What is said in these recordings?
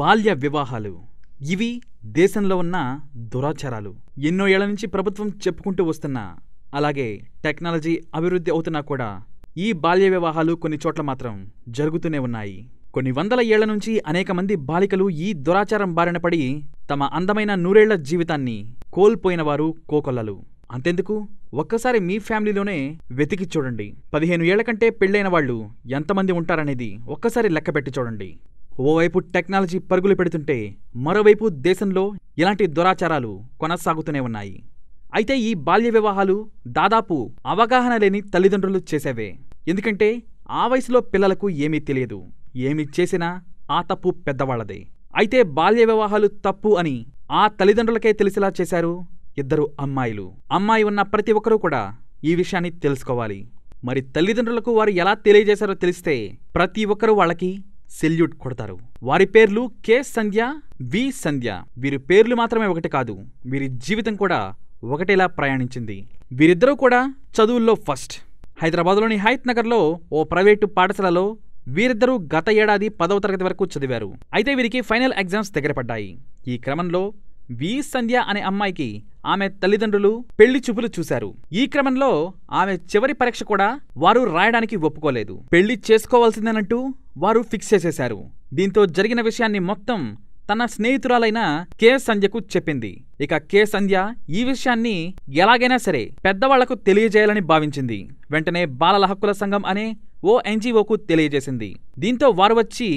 బాల్య వివాహాలు ఇవి దేశంలో ఉన్న దురాచారాలు ఎన్నో ఏళ్ల నుంచి ప్రభుత్వం చెప్పుకుంటూ వస్తున్నా అలాగే టెక్నాలజీ అభివృద్ధి అవుతున్నా కూడా ఈ బాల్య వివాహాలు కొన్ని చోట్ల మాత్రం జరుగుతూనే ఉన్నాయి కొన్ని వందల ఏళ్ల నుంచి అనేక మంది బాలికలు ఈ దురాచారం బారిన పడి తమ అందమైన నూరేళ్ల జీవితాన్ని కోల్పోయినవారు కోకొల్లలు అంతెందుకు ఒక్కసారి మీ ఫ్యామిలీలోనే వెతికి చూడండి పదిహేను ఏళ్ల కంటే పెళ్ళైన వాళ్ళు ఎంతమంది ఉంటారనేది ఒక్కసారి లెక్కపెట్టి చూడండి ఓవైపు టెక్నాలజీ పరుగులు పెడుతుంటే మరోవైపు దేశంలో ఇలాంటి దురాచారాలు కొనసాగుతూనే ఉన్నాయి అయితే ఈ బాల్య వివాహాలు దాదాపు అవగాహన లేని తల్లిదండ్రులు చేసేవే ఎందుకంటే ఆ వయసులో పిల్లలకు ఏమీ తెలియదు ఏమి చేసినా ఆ తప్పు పెద్దవాళ్లదే అయితే బాల్య వివాహాలు తప్పు అని ఆ తల్లిదండ్రులకే తెలిసేలా చేశారు ఇద్దరు అమ్మాయిలు అమ్మాయి ఉన్న ప్రతి ఒక్కరూ కూడా ఈ విషయాన్ని తెలుసుకోవాలి మరి తల్లిదండ్రులకు వారు ఎలా తెలియజేశారో తెలిస్తే ప్రతి ఒక్కరూ వాళ్ళకి సెల్యూట్ కొడతారు వారి పేర్లు కే సంధ్య వి సంధ్య వీరి పేర్లు మాత్రమే ఒకటి కాదు వీరి జీవితం కూడా ఒకటేలా ప్రయాణించింది వీరిద్దరూ కూడా చదువుల్లో ఫస్ట్ హైదరాబాద్లోని హైత్ నగర్లో ఓ ప్రైవేటు పాఠశాలలో వీరిద్దరూ గత ఏడాది పదవ తరగతి వరకు చదివారు అయితే వీరికి ఫైనల్ ఎగ్జామ్స్ దగ్గర పడ్డాయి ఈ క్రమంలో వి సంధ్య అనే అమ్మాయికి ఆమె తల్లిదండ్రులు పెళ్లి చూపులు చూశారు ఈ క్రమంలో ఆమె చివరి పరీక్ష కూడా వారు రాయడానికి ఒప్పుకోలేదు పెళ్లి చేసుకోవాల్సిందేనంటూ వారు ఫిక్స్ చేసేశారు దీంతో జరిగిన విషయాన్ని మొత్తం తన స్నేహితురాలైన కే సంధ్యకు చెప్పింది ఇక కే సంధ్య ఈ విషయాన్ని ఎలాగైనా సరే పెద్దవాళ్లకు తెలియజేయాలని భావించింది వెంటనే బాలల హక్కుల సంఘం అనే ఓ ఎన్జీఓకు తెలియజేసింది దీంతో వారు వచ్చి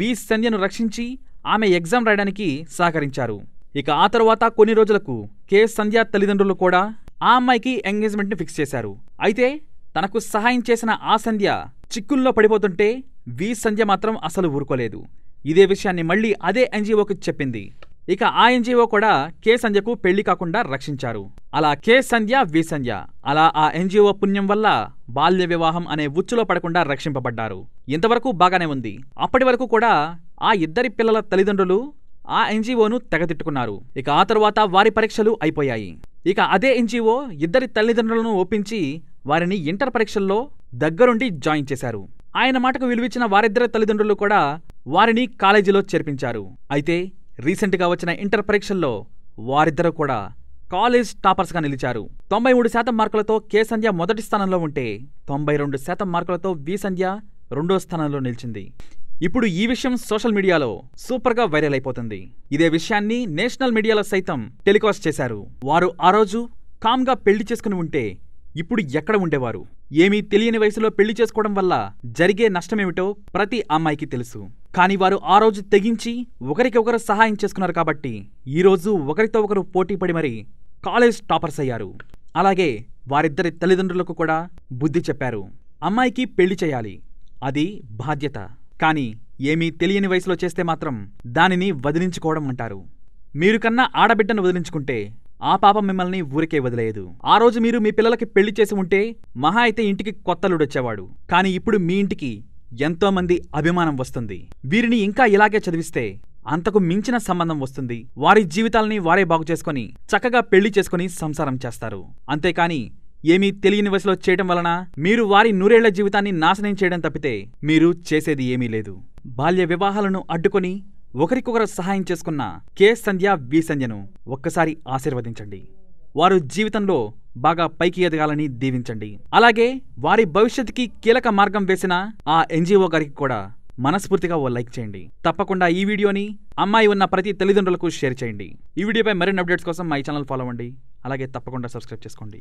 వి సంధ్యను రక్షించి ఆమె ఎగ్జామ్ రాయడానికి సహకరించారు ఇక ఆ తర్వాత కొన్ని రోజులకు కే సంధ్య తల్లిదండ్రులు కూడా ఆ అమ్మాయికి ఎంగేజ్మెంట్ని ఫిక్స్ చేశారు అయితే తనకు సహాయం చేసిన ఆ సంధ్య చిక్కుల్లో పడిపోతుంటే వి సంధ్య మాత్రం అసలు ఊరుకోలేదు ఇదే విషయాన్ని మళ్ళీ అదే ఎన్జిఓకి చెప్పింది ఇక ఆ ఎన్జిఓ కూడా కే సంధ్యకు పెళ్లి కాకుండా రక్షించారు అలా కే సంధ్య వి సంధ్య అలా ఆ ఎన్జిఓ పుణ్యం వల్ల బాల్య వివాహం అనే ఉచ్చులో పడకుండా రక్షింపబడ్డారు ఇంతవరకు బాగానే ఉంది అప్పటి వరకు కూడా ఆ ఇద్దరి పిల్లల తల్లిదండ్రులు ఆ ఎన్జీఓను తెగతిట్టుకున్నారు ఇక ఆ తర్వాత వారి పరీక్షలు అయిపోయాయి ఇక అదే ఎన్జీఓ ఇద్దరి తల్లిదండ్రులను ఒప్పించి వారిని ఇంటర్ పరీక్షల్లో దగ్గరుండి జాయిన్ చేశారు ఆయన మాటకు విలువిచ్చిన వారిద్దరి తల్లిదండ్రులు కూడా వారిని కాలేజీలో చేర్పించారు అయితే రీసెంట్గా వచ్చిన ఇంటర్ పరీక్షల్లో వారిద్దరూ కూడా కాలేజ్ టాపర్స్గా నిలిచారు తొంభై మూడు శాతం మార్కులతో కే సంధ్య మొదటి స్థానంలో ఉంటే తొంభై రెండు శాతం మార్కులతో వి సంధ్య రెండో స్థానంలో నిలిచింది ఇప్పుడు ఈ విషయం సోషల్ మీడియాలో సూపర్గా వైరల్ అయిపోతుంది ఇదే విషయాన్ని నేషనల్ మీడియాలో సైతం టెలికాస్ట్ చేశారు వారు ఆ రోజు కామ్గా పెళ్లి చేసుకుని ఉంటే ఇప్పుడు ఎక్కడ ఉండేవారు ఏమీ తెలియని వయసులో పెళ్లి చేసుకోవడం వల్ల జరిగే నష్టమేమిటో ప్రతి అమ్మాయికి తెలుసు కానీ వారు ఆ రోజు తెగించి ఒకరికొకరు సహాయం చేసుకున్నారు కాబట్టి ఈరోజు ఒకరితో ఒకరు పోటీపడి మరీ కాలేజ్ టాపర్స్ అయ్యారు అలాగే వారిద్దరి తల్లిదండ్రులకు కూడా బుద్ధి చెప్పారు అమ్మాయికి పెళ్లి చేయాలి అది బాధ్యత కానీ ఏమీ తెలియని వయసులో చేస్తే మాత్రం దానిని వదిలించుకోవడం అంటారు మీరు కన్నా ఆడబిడ్డను వదిలించుకుంటే ఆ పాపం మిమ్మల్ని ఊరికే వదిలేదు ఆ రోజు మీరు మీ పిల్లలకి పెళ్లి చేసి ఉంటే మహా అయితే ఇంటికి కొత్తలుడొచ్చేవాడు కానీ ఇప్పుడు మీ ఇంటికి ఎంతోమంది అభిమానం వస్తుంది వీరిని ఇంకా ఇలాగే చదివిస్తే అంతకు మించిన సంబంధం వస్తుంది వారి జీవితాలని వారే బాగు చేసుకుని చక్కగా పెళ్లి చేసుకుని సంసారం చేస్తారు అంతేకాని ఏమీ తెలియని వయసులో చేయడం వలన మీరు వారి నూరేళ్ల జీవితాన్ని నాశనం చేయడం తప్పితే మీరు చేసేది ఏమీ లేదు బాల్య వివాహాలను అడ్డుకొని ఒకరికొకరు సహాయం చేసుకున్న కె సంధ్య వి సంధ్యను ఒక్కసారి ఆశీర్వదించండి వారు జీవితంలో బాగా పైకి ఎదగాలని దీవించండి అలాగే వారి భవిష్యత్తుకి కీలక మార్గం వేసిన ఆ ఎన్జిఓ గారికి కూడా మనస్ఫూర్తిగా ఓ లైక్ చేయండి తప్పకుండా ఈ వీడియోని అమ్మాయి ఉన్న ప్రతి తల్లిదండ్రులకు షేర్ చేయండి ఈ వీడియోపై మరిన్ని అప్డేట్స్ కోసం మా ఛానల్ ఫాలో అవ్వండి అలాగే తప్పకుండా సబ్స్క్రైబ్ చేసుకోండి